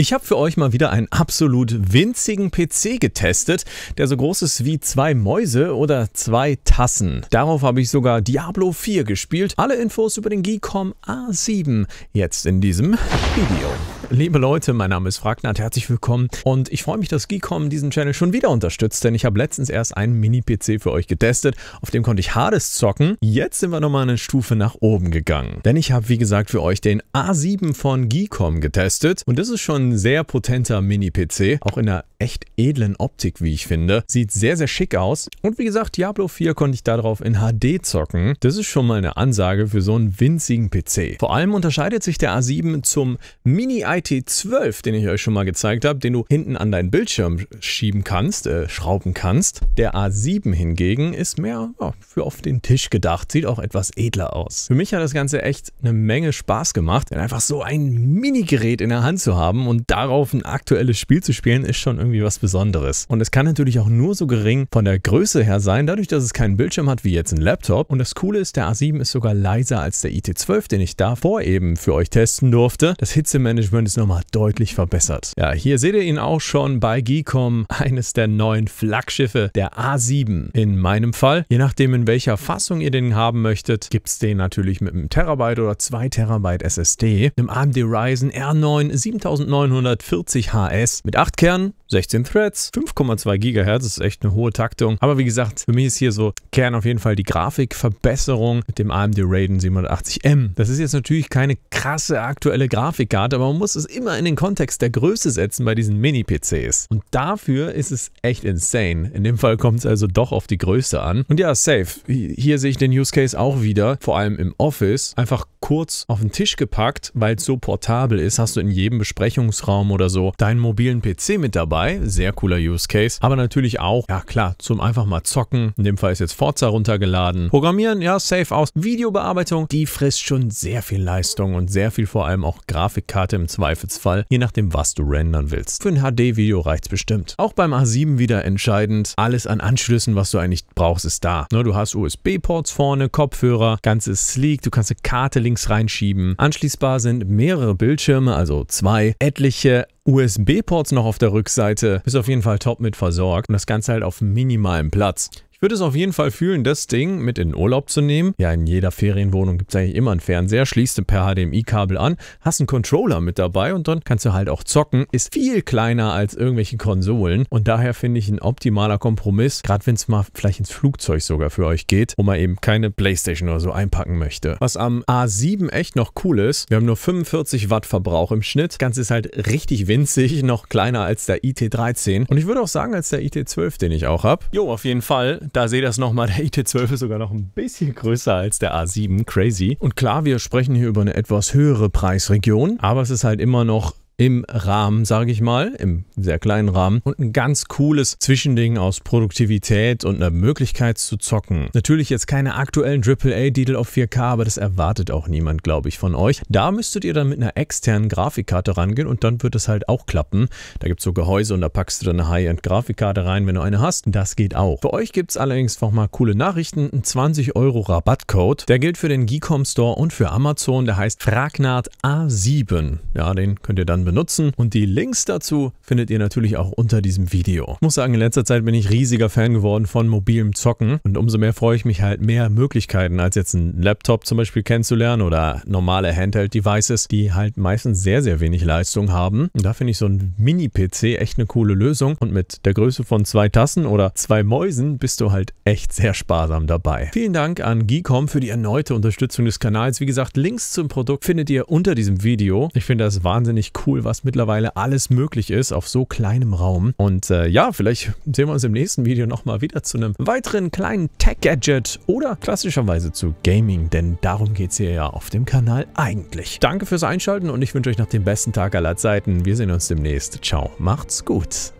Ich habe für euch mal wieder einen absolut winzigen PC getestet, der so groß ist wie zwei Mäuse oder zwei Tassen. Darauf habe ich sogar Diablo 4 gespielt. Alle Infos über den Geekom A7 jetzt in diesem Video. Liebe Leute, mein Name ist Fragnat, herzlich willkommen und ich freue mich, dass Geekom diesen Channel schon wieder unterstützt, denn ich habe letztens erst einen Mini-PC für euch getestet, auf dem konnte ich Hades zocken. Jetzt sind wir nochmal eine Stufe nach oben gegangen, denn ich habe wie gesagt für euch den A7 von Geekom getestet und das ist schon ein sehr potenter Mini-PC, auch in einer echt edlen Optik, wie ich finde. Sieht sehr, sehr schick aus und wie gesagt, Diablo 4 konnte ich darauf in HD zocken. Das ist schon mal eine Ansage für so einen winzigen PC. Vor allem unterscheidet sich der A7 zum Mini-i it 12 den ich euch schon mal gezeigt habe, den du hinten an deinen Bildschirm schieben kannst, äh, schrauben kannst. Der A7 hingegen ist mehr ja, für auf den Tisch gedacht, sieht auch etwas edler aus. Für mich hat das Ganze echt eine Menge Spaß gemacht, denn einfach so ein Minigerät in der Hand zu haben und darauf ein aktuelles Spiel zu spielen, ist schon irgendwie was Besonderes. Und es kann natürlich auch nur so gering von der Größe her sein, dadurch, dass es keinen Bildschirm hat wie jetzt ein Laptop. Und das Coole ist, der A7 ist sogar leiser als der IT12, den ich davor eben für euch testen durfte. Das Hitzemanagement Ergebnis nochmal deutlich verbessert. Ja, hier seht ihr ihn auch schon bei Gicom, eines der neuen Flaggschiffe, der A7 in meinem Fall. Je nachdem, in welcher Fassung ihr den haben möchtet, gibt es den natürlich mit einem Terabyte oder 2 Terabyte SSD, einem AMD Ryzen R9 7940HS mit 8 Kernen, 16 Threads, 5,2 Gigahertz, ist echt eine hohe Taktung. Aber wie gesagt, für mich ist hier so Kern auf jeden Fall die Grafikverbesserung mit dem AMD Raiden 780M. Das ist jetzt natürlich keine krasse aktuelle Grafikkarte, aber man muss es es immer in den Kontext der Größe setzen bei diesen Mini-PCs. Und dafür ist es echt insane. In dem Fall kommt es also doch auf die Größe an. Und ja, safe. Hier sehe ich den Use Case auch wieder, vor allem im Office. Einfach kurz auf den Tisch gepackt, weil es so portabel ist, hast du in jedem Besprechungsraum oder so deinen mobilen PC mit dabei. Sehr cooler Use Case. Aber natürlich auch, ja klar, zum einfach mal zocken. In dem Fall ist jetzt Forza runtergeladen. Programmieren, ja, safe aus. Videobearbeitung, die frisst schon sehr viel Leistung und sehr viel vor allem auch Grafikkarte im 2 Zweifelsfall, je nachdem was du rendern willst. Für ein HD-Video reicht's bestimmt. Auch beim A7 wieder entscheidend, alles an Anschlüssen, was du eigentlich brauchst, ist da. Ne, du hast USB-Ports vorne, Kopfhörer, ganzes sleek, du kannst eine Karte links reinschieben. Anschließbar sind mehrere Bildschirme, also zwei, etliche USB-Ports noch auf der Rückseite. Ist auf jeden Fall top mit versorgt und das Ganze halt auf minimalem Platz. Ich würde es auf jeden Fall fühlen, das Ding mit in den Urlaub zu nehmen. Ja, in jeder Ferienwohnung gibt es eigentlich immer einen Fernseher, schließt den per HDMI-Kabel an, hast einen Controller mit dabei und dann kannst du halt auch zocken. Ist viel kleiner als irgendwelche Konsolen und daher finde ich ein optimaler Kompromiss, gerade wenn es mal vielleicht ins Flugzeug sogar für euch geht, wo man eben keine Playstation oder so einpacken möchte. Was am A7 echt noch cool ist, wir haben nur 45 Watt Verbrauch im Schnitt. Das Ganze ist halt richtig winzig, noch kleiner als der IT13 und ich würde auch sagen als der IT12, den ich auch habe. Jo, auf jeden Fall. Da seht ihr es nochmal, der IT12 ist sogar noch ein bisschen größer als der A7, crazy. Und klar, wir sprechen hier über eine etwas höhere Preisregion, aber es ist halt immer noch im Rahmen, sage ich mal, im sehr kleinen Rahmen und ein ganz cooles Zwischending aus Produktivität und einer Möglichkeit zu zocken. Natürlich jetzt keine aktuellen AAA-Titel auf 4K, aber das erwartet auch niemand, glaube ich, von euch. Da müsstet ihr dann mit einer externen Grafikkarte rangehen und dann wird es halt auch klappen. Da gibt es so Gehäuse und da packst du dann eine High-End-Grafikkarte rein, wenn du eine hast. Das geht auch. Für euch gibt es allerdings noch mal coole Nachrichten. Ein 20 Euro Rabattcode. Der gilt für den Geekom Store und für Amazon. Der heißt Fragnat A7. Ja, den könnt ihr dann benutzen und die Links dazu findet ihr natürlich auch unter diesem Video. Ich muss sagen, in letzter Zeit bin ich riesiger Fan geworden von mobilem Zocken und umso mehr freue ich mich halt mehr Möglichkeiten als jetzt ein Laptop zum Beispiel kennenzulernen oder normale Handheld-Devices, die halt meistens sehr, sehr wenig Leistung haben. Und da finde ich so ein Mini-PC echt eine coole Lösung und mit der Größe von zwei Tassen oder zwei Mäusen bist du halt echt sehr sparsam dabei. Vielen Dank an Geekom für die erneute Unterstützung des Kanals. Wie gesagt, Links zum Produkt findet ihr unter diesem Video. Ich finde das wahnsinnig cool cool, was mittlerweile alles möglich ist auf so kleinem Raum. Und äh, ja, vielleicht sehen wir uns im nächsten Video nochmal wieder zu einem weiteren kleinen Tech-Gadget oder klassischerweise zu Gaming, denn darum geht es hier ja auf dem Kanal eigentlich. Danke fürs Einschalten und ich wünsche euch noch den besten Tag aller Zeiten. Wir sehen uns demnächst. Ciao, macht's gut.